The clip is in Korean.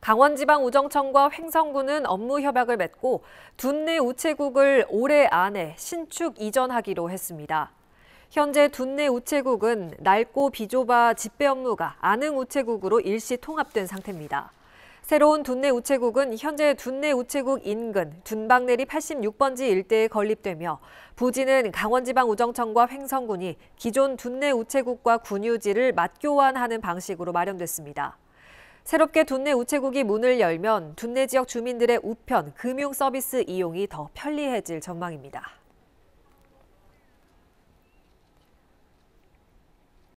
강원지방우정청과 횡성군은 업무 협약을 맺고 둔내 우체국을 올해 안에 신축 이전하기로 했습니다. 현재 둔내 우체국은 낡고 비좁아 집배 업무가 안흥 우체국으로 일시 통합된 상태입니다. 새로운 둔내 우체국은 현재 둔내 우체국 인근 둔방내리 86번지 일대에 건립되며 부지는 강원지방우정청과 횡성군이 기존 둔내 우체국과 군유지를 맞교환하는 방식으로 마련됐습니다. 새롭게 둔내 우체국이 문을 열면 둔내 지역 주민들의 우편 금융 서비스 이용이 더 편리해질 전망입니다.